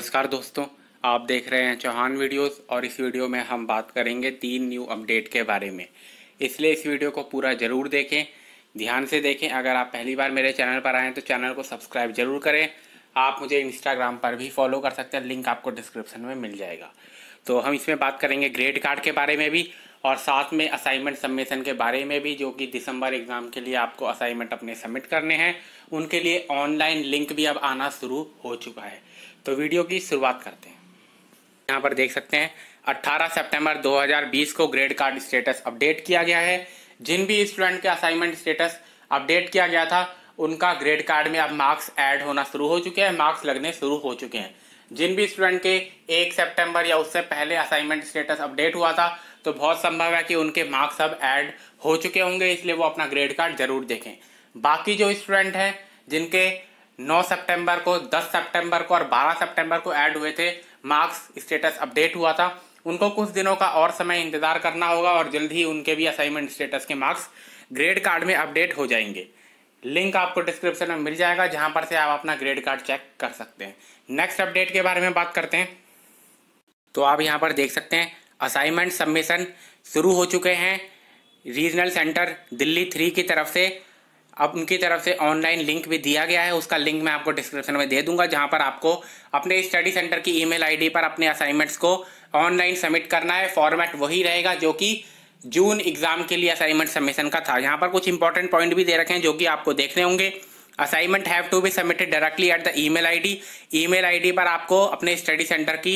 नमस्कार दोस्तों आप देख रहे हैं चौहान वीडियोस और इस वीडियो में हम बात करेंगे तीन न्यू अपडेट के बारे में इसलिए इस वीडियो को पूरा ज़रूर देखें ध्यान से देखें अगर आप पहली बार मेरे चैनल पर आएँ तो चैनल को सब्सक्राइब जरूर करें आप मुझे इंस्टाग्राम पर भी फॉलो कर सकते हैं लिंक आपको डिस्क्रिप्शन में मिल जाएगा तो हम इसमें बात करेंगे ग्रेड कार्ड के बारे में भी और साथ में असाइनमेंट सबमिशन के बारे में भी जो कि दिसंबर एग्ज़ाम के लिए आपको असाइनमेंट अपने सबमिट करने हैं उनके लिए ऑनलाइन लिंक भी अब आना शुरू हो चुका है तो वीडियो की शुरुआत करते हैं यहाँ पर देख सकते हैं 18 सितंबर 2020 को ग्रेड कार्ड स्टेटस अपडेट किया गया है जिन भी स्टूडेंट के असाइनमेंट स्टेटस अपडेट किया गया था उनका ग्रेड कार्ड में अब मार्क्स ऐड होना शुरू हो चुके हैं मार्क्स लगने शुरू हो चुके हैं जिन भी स्टूडेंट के एक सितंबर या उससे पहले असाइनमेंट स्टेटस अपडेट हुआ था तो बहुत संभव है कि उनके मार्क्स अब ऐड हो चुके होंगे इसलिए वो अपना ग्रेड कार्ड जरूर देखें बाकी जो स्टूडेंट हैं जिनके 9 सितंबर को 10 सितंबर को और 12 सितंबर को ऐड हुए थे मार्क्स स्टेटस अपडेट हुआ था उनको कुछ दिनों का और समय इंतजार करना होगा और जल्द ही उनके भी असाइनमेंट स्टेटस के मार्क्स ग्रेड कार्ड में अपडेट हो जाएंगे लिंक आपको डिस्क्रिप्शन में मिल जाएगा जहां पर से आप अपना ग्रेड कार्ड चेक कर सकते हैं नेक्स्ट अपडेट के बारे में बात करते हैं तो आप यहाँ पर देख सकते हैं असाइनमेंट सबमिशन शुरू हो चुके हैं रीजनल सेंटर दिल्ली थ्री की तरफ से अब उनकी तरफ से ऑनलाइन लिंक भी दिया गया है उसका लिंक मैं आपको डिस्क्रिप्शन में दे दूंगा जहां पर आपको अपने स्टडी सेंटर की ईमेल आईडी पर अपने असाइनमेंट्स को ऑनलाइन सबमिट करना है फॉर्मेट वही रहेगा जो कि जून एग्जाम के लिए असाइनमेंट सबमिशन का था यहाँ पर कुछ इंपॉर्टेंट पॉइंट भी दे रखे हैं जो कि आपको देखने होंगे assignment have to be submitted directly at the email ID email ID पर आपको अपने स्टडी सेंटर की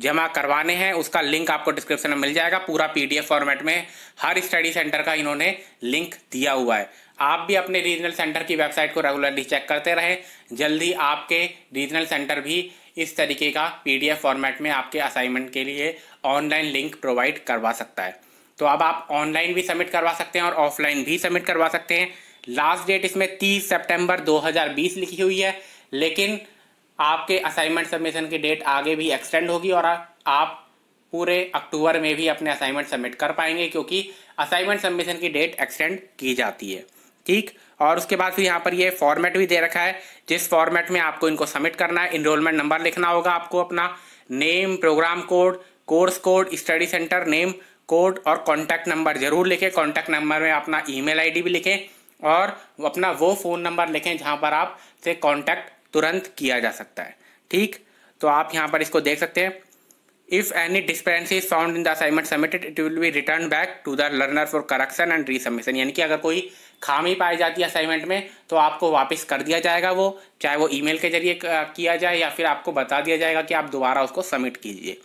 जमा करवाने हैं उसका लिंक आपको डिस्क्रिप्शन में मिल जाएगा पूरा पीडीएफ फॉर्मेट में हर स्टडी सेंटर का इन्होंने लिंक दिया हुआ है आप भी अपने रीजनल सेंटर की वेबसाइट को रेगुलरली चेक करते रहें जल्दी आपके रीजनल सेंटर भी इस तरीके का पीडीएफ फॉर्मेट में आपके असाइनमेंट के लिए ऑनलाइन लिंक प्रोवाइड करवा सकता है तो अब आप ऑनलाइन भी सबमिट करवा सकते हैं और ऑफलाइन भी सबमिट करवा सकते हैं लास्ट डेट इसमें 30 सितंबर 2020 लिखी हुई है लेकिन आपके असाइनमेंट सबमिशन की डेट आगे भी एक्सटेंड होगी और आप पूरे अक्टूबर में भी अपने असाइनमेंट सबमिट कर पाएंगे क्योंकि असाइनमेंट सबमिशन की डेट एक्सटेंड की जाती है ठीक और उसके बाद फिर यहाँ पर ये फॉर्मेट भी दे रखा है जिस फॉर्मेट में आपको इनको सबमिट करना है इनरोलमेंट नंबर लिखना होगा आपको अपना name programme code course code study centre name code और कॉन्टैक्ट नंबर जरूर लिखें कॉन्टैक्ट नंबर में अपना ई मेल भी लिखें और अपना वो फ़ोन नंबर लिखें जहाँ पर आप से कॉन्टैक्ट तुरंत किया जा सकता है ठीक तो आप यहाँ पर इसको देख सकते हैं if any discrepancy is found in the assignment submitted it will be return back to the learner for correction and resubmission यानी कि अगर कोई खामी पाई जाती है असाइनमेंट में तो आपको वापस कर दिया जाएगा वो चाहे वो ईमेल के जरिए किया जाए या फिर आपको बता दिया जाएगा कि आप दोबारा उसको सबमिट कीजिए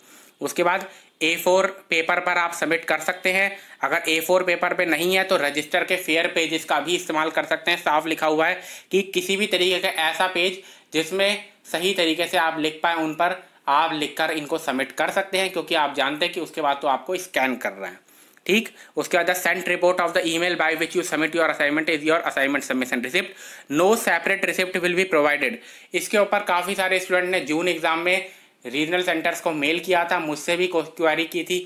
उसके बाद ए फोर पेपर पर आप सबमिट कर सकते हैं अगर ए फोर पेपर पे नहीं है तो रजिस्टर के फेयर पेजेस का भी इस्तेमाल कर सकते हैं साफ लिखा हुआ है कि किसी भी तरीके का ऐसा पेज जिसमें सही तरीके से आप लिख पाए उन पर आप लिखकर इनको सबमिट कर सकते हैं क्योंकि आप जानते हैं कि उसके बाद तो आपको स्कैन कर रहे हैं ठीक उसके बाद the sent report of the email by which you submit your assignment is your assignment submission receipt no separate receipt will be provided इसके ऊपर काफ़ी सारे स्टूडेंट ने जून एग्जाम में रीजनल सेंटर्स को मेल किया था मुझसे भी क्वारी की थी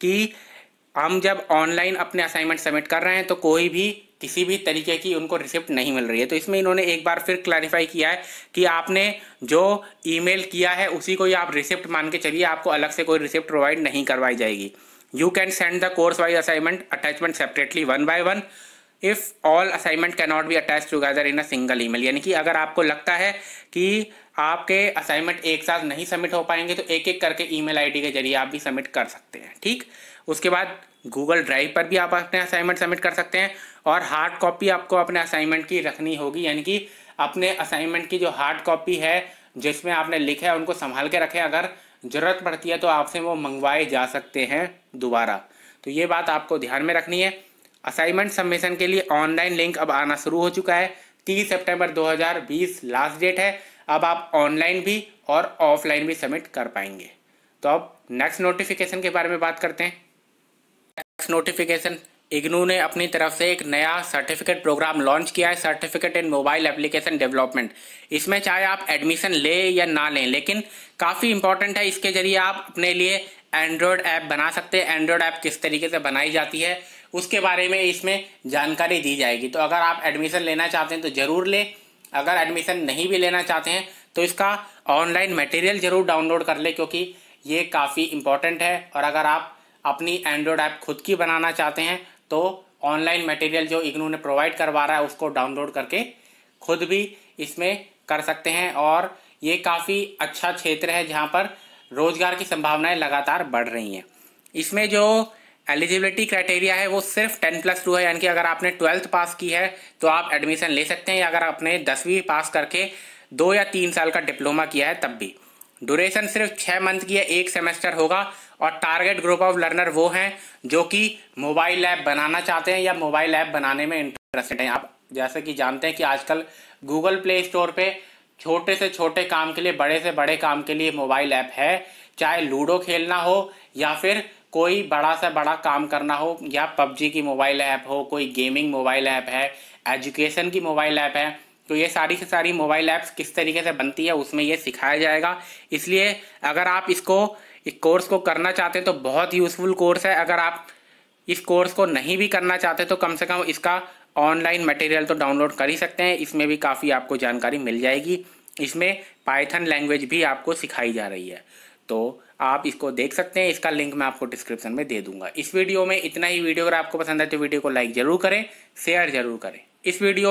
कि हम जब ऑनलाइन अपने असाइनमेंट सबमिट कर रहे हैं तो कोई भी किसी भी तरीके की उनको रिसिप्ट नहीं मिल रही है तो इसमें इन्होंने एक बार फिर क्लैरिफाई किया है कि आपने जो ईमेल किया है उसी को ही आप रिसिप्ट मान के चलिए आपको अलग से कोई रिसिप्ट प्रोवाइड नहीं करवाई जाएगी you can send the course wise assignment attachment separately one by one if all assignment cannot be attach together in a single email यानी कि अगर आपको लगता है कि आपके असाइनमेंट एक साथ नहीं सबमिट हो पाएंगे तो एक एक करके ईमेल आईडी के जरिए आप भी सबमिट कर सकते हैं ठीक उसके बाद गूगल ड्राइव पर भी आप अपने असाइनमेंट सबमिट कर सकते हैं और हार्ड कॉपी आपको अपने असाइनमेंट की रखनी होगी यानी कि अपने असाइनमेंट की जो हार्ड कॉपी है जिसमें आपने लिखा है उनको संभाल के रखें अगर ज़रूरत पड़ती है तो आपसे वो मंगवाए जा सकते हैं दोबारा तो ये बात आपको ध्यान में रखनी है असाइनमेंट सबमिशन के लिए ऑनलाइन लिंक अब आना शुरू हो चुका है तीस सितंबर 2020 लास्ट डेट है अब आप ऑनलाइन भी और ऑफलाइन भी सबमिट कर पाएंगे तो अब नेक्स्ट नोटिफिकेशन के बारे में बात करते हैं नेक्स्ट नोटिफिकेशन इग्नू ने अपनी तरफ से एक नया सर्टिफिकेट प्रोग्राम लॉन्च किया है certificate in mobile application development इसमें चाहे आप एडमिशन ले या ना लें लेकिन काफ़ी इंपॉर्टेंट है इसके जरिए आप अपने लिए एंड्रॉयड ऐप बना सकते हैं एंड्रॉयड ऐप किस तरीके से बनाई जाती है उसके बारे में इसमें जानकारी दी जाएगी तो अगर आप एडमिशन लेना चाहते हैं तो ज़रूर लें अगर एडमिशन नहीं भी लेना चाहते हैं तो इसका ऑनलाइन मटेरियल ज़रूर डाउनलोड कर ले क्योंकि ये काफ़ी इंपॉर्टेंट है और अगर आप अपनी एंड्रॉयड ऐप खुद की बनाना चाहते हैं तो ऑनलाइन मटेरियल जो इग्नू ने प्रोवाइड करवा रहा है उसको डाउनलोड करके खुद भी इसमें कर सकते हैं और ये काफ़ी अच्छा क्षेत्र है जहाँ पर रोज़गार की संभावनाएं लगातार बढ़ रही हैं इसमें जो एलिजिबिलिटी क्राइटेरिया है वो सिर्फ टेन प्लस टू है यानी कि अगर आपने ट्वेल्थ पास की है तो आप एडमिशन ले सकते हैं या अगर आपने दसवीं पास करके दो या तीन साल का डिप्लोमा किया है तब भी ड्यूरेशन सिर्फ छः मंथ की है एक सेमेस्टर होगा और टारगेट ग्रुप ऑफ लर्नर वो हैं जो कि मोबाइल ऐप बनाना चाहते हैं या मोबाइल ऐप बनाने में इंटरेस्टेड हैं आप जैसे कि जानते हैं कि आजकल गूगल प्ले स्टोर पे छोटे से छोटे काम के लिए बड़े से बड़े काम के लिए मोबाइल ऐप है चाहे लूडो खेलना हो या फिर कोई बड़ा सा बड़ा काम करना हो या पबजी की मोबाइल ऐप हो कोई गेमिंग मोबाइल ऐप है एजुकेशन की मोबाइल ऐप है तो ये सारी की सारी मोबाइल ऐप्स किस तरीके से बनती है उसमें ये सिखाया जाएगा इसलिए अगर आप इसको इस कोर्स को करना चाहते हैं तो बहुत यूज़फुल कोर्स है अगर आप इस कोर्स को नहीं भी करना चाहते तो कम से कम इसका ऑनलाइन मटेरियल तो डाउनलोड कर ही सकते हैं इसमें भी काफ़ी आपको जानकारी मिल जाएगी इसमें पाइथन लैंग्वेज भी आपको सिखाई जा रही है तो आप इसको देख सकते हैं इसका लिंक मैं आपको डिस्क्रिप्शन में दे दूंगा इस वीडियो में इतना ही वीडियो अगर आपको पसंद आए तो वीडियो को लाइक ज़रूर करें शेयर ज़रूर करें इस वीडियो